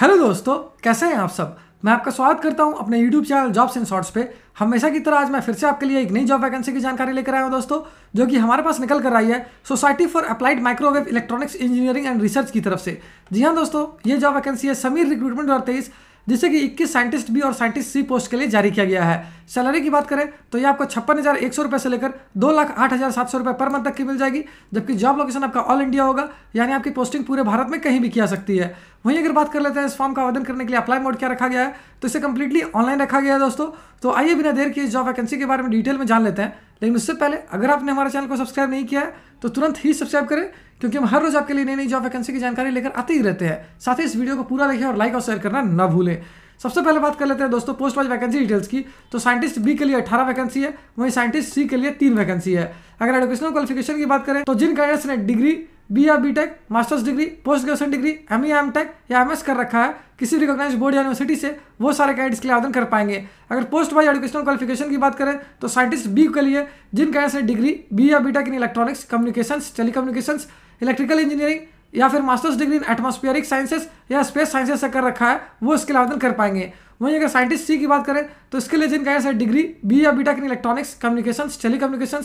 hello दोस्तों कैसे हैं आप सब मैं आपका स्वागत करता हूं अपने YouTube channel Jobs in Shorts पे हमेशा की तरह आज मैं फिर से आपके लिए एक नई जॉब वैकेंसी की जानकारी लेकर आया हूं दोस्तों जो कि हमारे पास निकल कर आई है Society for Applied Microwave Electronics Engineering and Research की तरफ से जी हाँ दोस्तों ये जॉब वैकेंसी है समीर रिक्रूटमेंट और तेईस जिसे कि 21 साइंटिस्ट बी और साइंटिस्ट सी पोस्ट के लिए जारी किया गया है सैलरी की बात करें तो ये आपको छप्पन हज़ार एक सौ रुपये से लेकर दो लाख आठ हज़ार सात सौ रुपये पर मंथ तक की मिल जाएगी जबकि जॉब लोकेशन आपका ऑल इंडिया होगा यानी आपकी पोस्टिंग पूरे भारत में कहीं भी किया सकती है वहीं अगर बात कर लेते हैं इस फॉर्म का आवेदन करने के लिए अप्लाई मोड क्या रखा गया है तो इसे कंप्लीटली ऑनलाइन रखा गया है दोस्तों तो आइए बिना देर किए जॉब वैकेंसी के बारे में डिटेल में जान लेते हैं लेकिन उससे पहले अगर आपने हमारे चैनल को सब्सक्राइब नहीं किया है तो तुरंत ही सब्सक्राइब करें क्योंकि हम हर रोज आपके लिए नई नई जॉब वैकेंसी की जानकारी लेकर आते ही रहते हैं साथ ही इस वीडियो को पूरा देखें और लाइक और शेयर करना ना भूलें सबसे पहले बात कर लेते हैं दोस्तों पोस्ट वाइज वैकेंसी डिटेल्स की तो साइंटिस्ट बी के लिए अठारह वैकेंसी है वहीं साइंटिस्ट सी के लिए तीन वैकेंसी है अगर एडुकेशनल क्वालिफिकेशन की बात करें तो जिन कैंडिडेट्स ने डिग्री बी e, या B tech masters degree post graduation degree M E M tech या एम एस कर रखा है किसी भी रिकॉग्नाइज बोर्ड या यूनिवर्सिटी से वो सारे कैंडिडेट्स के लिए आवेदन कर पाएंगे अगर पोस्ट वाइज एजुकेशनल क्वालिफिकेशन की बात करें तो साइंटिस्ट बी के लिए जिन कैंडिडेट्स ने डिग्री बी या B tech in electronics communication telecommunication electrical engineering या फिर masters degree in atmospheric sciences या स्पेस साइंसेस से कर रखा है वो इसके लिए आवेदन कर पाएंगे वहीं अगर साइंटिस्ट सी की बात करें तो इसके लिए जिन कैंडिडेट्स ने डिग्री बी या B tech in electronics communication telecommunication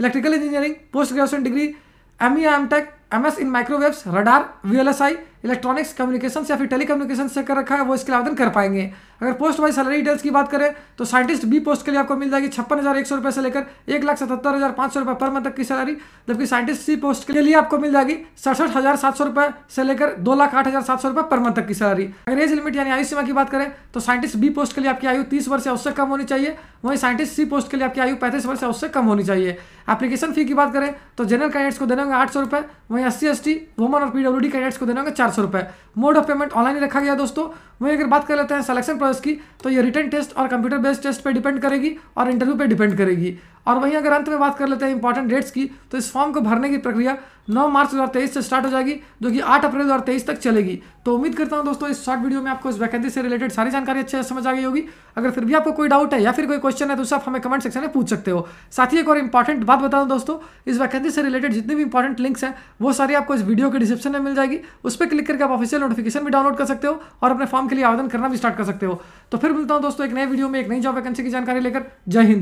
electrical engineering post graduation degree M E M tech M S in microwaves radar V L S I electronics communication या फिर टेली कम्युनिकेशन से कर रखा है वो इसके आवेदन कर पाएंगे अगर पोस्ट वाइज सैलरी डिटेल्स की बात करें तो साइंटिस्ट बी पोस्ट के लिए आपको मिल जाएगी छप्पन हज़ार एक सौ रुपये से लेकर एक लाख सतहत्तर हज़ार पाँच सौ रुपये पर मंथ तक की सैलरी जबकि साइंटिस्ट सी पोस्ट के लिए आपको मिल जाएगी सड़सठ हज़ार सात सौ रुपये से लेकर दो लाख आठ हज़ार सात सौ रुपये पर मंथ तक की सैलरी अगर एज लिमिट यानी आयु सीमा की बात करें तो साइंटिस्ट बी पोस्ट के लिए आपकी आयु तीस वर्ष से उससे कम होनी चाहिए वहीं साइंटिस्ट सी पोस्ट के लिए आपकी आयु पैंतीस वर्ष से उससे कम होनी चाहिए एप्लीकेशन फी की बात करें तो जनरल कैंडिडेट्स को देने होंगे आठ सौ रुपये वहीं S C S T woman और पीडब्ल्यू डी कैंडिडेट्स को देने होंगे चार सौ रुपए मोड ऑफ पेमेंट ऑनलाइन ही रखा गया दोस्तों वहीं अगर बात कर लेते हैं सिलेक्शन प्रोसेस की तो ये रिटर्न टेस्ट और कंप्यूटर बेस्ड टेस्ट पर डिपेंड करेगी और इंटरव्यू पर डिपेंड करेगी और वहीं अगर अंत में बात कर लेते हैं इंपॉर्टेंट डेट्स की तो इस फॉर्म को भरने की प्रक्रिया 9 मार्च 2023 से स्टार्ट हो जाएगी जो कि 8 अप्रैल 2023 तक चलेगी तो उम्मीद करता हूं दोस्तों इस शॉर्ट वीडियो में आपको इस वैकेंसी से रिलेटेड सारी जानकारी अच्छे से समझ आ गई होगी अगर फिर भी आपको कोई डाउट है या फिर कोई क्वेश्चन है तो उसे आप हमें कमेंट सेक्शन में पूछ सकते हो साथ ही एक और इंपॉर्टेंट बात बता दूँ दोस्तों इस वैकेंसी से रिलेटेड जितने भी इंपॉर्टेंट लिंक्स हैं वो सारी आपको इस वीडियो के डिस्क्रिप्शन में मिल जाएगी उस पर क्लिक करके आप ऑफिशियल नोटिफिकेशन भी डाउनलोड कर सकते हो और अपने फॉर्म के लिए आवेदन करना भी स्टार्ट कर सकते हो तो फिर मिलता हूँ दोस्तों एक नए वीडियो में एक नई जॉब वैकेंसी की जानकारी लेकर जय हिंद